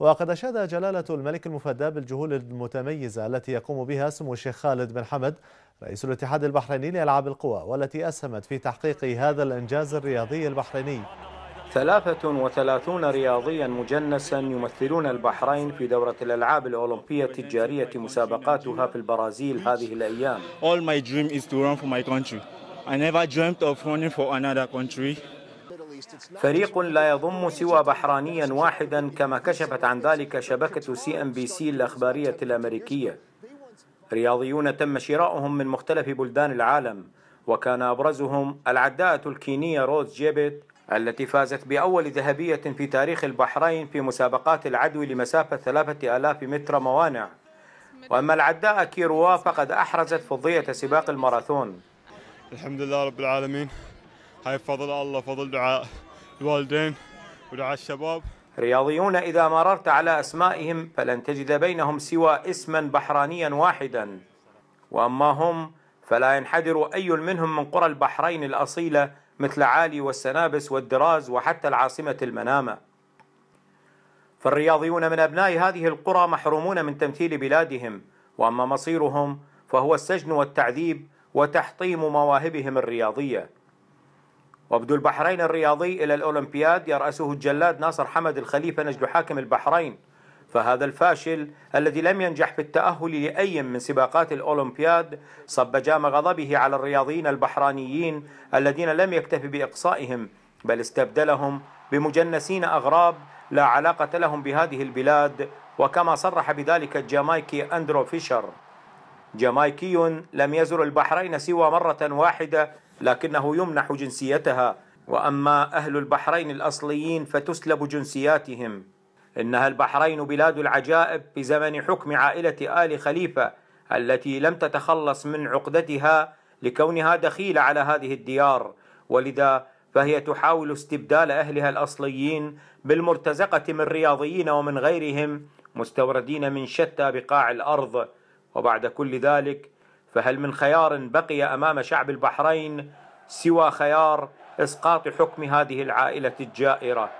وقد أشاد جلالة الملك المفدى بالجهود المتميزة التي يقوم بها سمو الشيخ خالد بن حمد رئيس الاتحاد البحريني لألعاب القوى والتي أسهمت في تحقيق هذا الإنجاز الرياضي البحريني 33 رياضيا مجنسا يمثلون البحرين في دورة الألعاب الأولمبية التجارية مسابقاتها في البرازيل هذه الأيام All my dream is to run for my country. I never dreamt of running for another country. فريق لا يضم سوى بحرانيا واحدا كما كشفت عن ذلك شبكة سي ام بي سي الأخبارية الأمريكية رياضيون تم شراؤهم من مختلف بلدان العالم وكان أبرزهم العداءة الكينية روز جيبت التي فازت بأول ذهبية في تاريخ البحرين في مسابقات العدو لمسافة 3000 متر موانع وأما العداءة كيروا فقد أحرزت فضية سباق الماراثون الحمد لله رب العالمين هاي فضل الله فضل دعاء الوالدين ودعاء الشباب رياضيون إذا مررت على أسمائهم فلن تجد بينهم سوى اسما بحرانيا واحدا وأما هم فلا ينحدر أي منهم من قرى البحرين الأصيلة مثل عالي والسنابس والدراز وحتى العاصمة المنامة فالرياضيون من أبناء هذه القرى محرومون من تمثيل بلادهم وأما مصيرهم فهو السجن والتعذيب وتحطيم مواهبهم الرياضيه وابدو البحرين الرياضي إلى الأولمبياد يرأسه الجلاد ناصر حمد الخليفة نجد حاكم البحرين فهذا الفاشل الذي لم ينجح في التأهل لأي من سباقات الأولمبياد صب جام غضبه على الرياضيين البحرانيين الذين لم يكتف بإقصائهم بل استبدلهم بمجنسين أغراب لا علاقة لهم بهذه البلاد وكما صرح بذلك الجامايكي أندرو فيشر جامايكي لم يزر البحرين سوى مرة واحدة لكنه يمنح جنسيتها وأما أهل البحرين الأصليين فتسلب جنسياتهم إنها البحرين بلاد العجائب في زمن حكم عائلة آل خليفة التي لم تتخلص من عقدتها لكونها دخيلة على هذه الديار ولذا فهي تحاول استبدال أهلها الأصليين بالمرتزقة من رياضيين ومن غيرهم مستوردين من شتى بقاع الأرض وبعد كل ذلك فهل من خيار بقي امام شعب البحرين سوى خيار اسقاط حكم هذه العائله الجائره